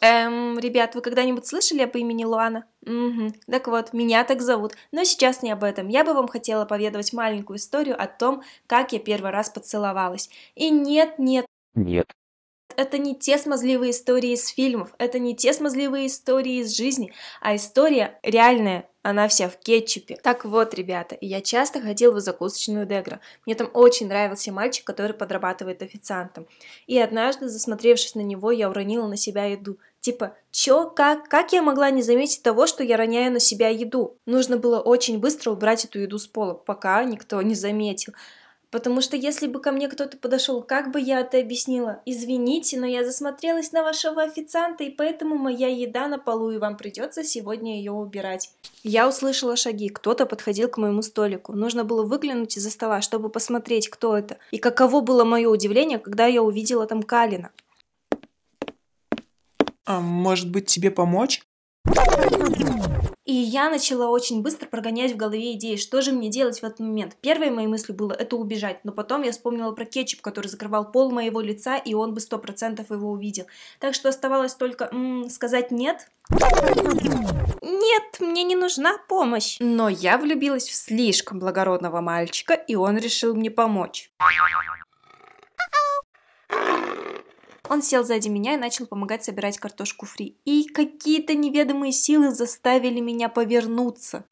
Эм, ребят, вы когда-нибудь слышали об имени Луана? Угу. Так вот, меня так зовут. Но сейчас не об этом. Я бы вам хотела поведать маленькую историю о том, как я первый раз поцеловалась. И нет, нет. Нет это не те смазливые истории из фильмов, это не те смазливые истории из жизни, а история реальная, она вся в кетчупе. Так вот, ребята, я часто ходила в закусочную Дегра. Мне там очень нравился мальчик, который подрабатывает официантом. И однажды, засмотревшись на него, я уронила на себя еду. Типа, чё, как, как я могла не заметить того, что я роняю на себя еду? Нужно было очень быстро убрать эту еду с пола, пока никто не заметил. Потому что если бы ко мне кто-то подошел, как бы я это объяснила? Извините, но я засмотрелась на вашего официанта, и поэтому моя еда на полу, и вам придется сегодня ее убирать. Я услышала шаги, кто-то подходил к моему столику. Нужно было выглянуть из-за стола, чтобы посмотреть, кто это. И каково было мое удивление, когда я увидела там Калина. А может быть тебе помочь? И я начала очень быстро прогонять в голове идеи, что же мне делать в этот момент. Первой моей мыслью было это убежать, но потом я вспомнила про кетчуп, который закрывал пол моего лица, и он бы сто процентов его увидел. Так что оставалось только м-м, сказать «нет», нет, мне не нужна помощь. Но я влюбилась в слишком благородного мальчика, и он решил мне помочь. Он сел сзади меня и начал помогать собирать картошку фри. И какие-то неведомые силы заставили меня повернуться.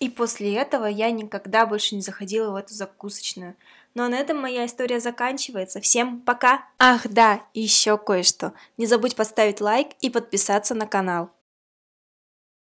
И после этого я никогда больше не заходила в эту закусочную. Ну а на этом моя история заканчивается. Всем пока! Ах да, еще кое-что. Не забудь поставить лайк и подписаться на канал.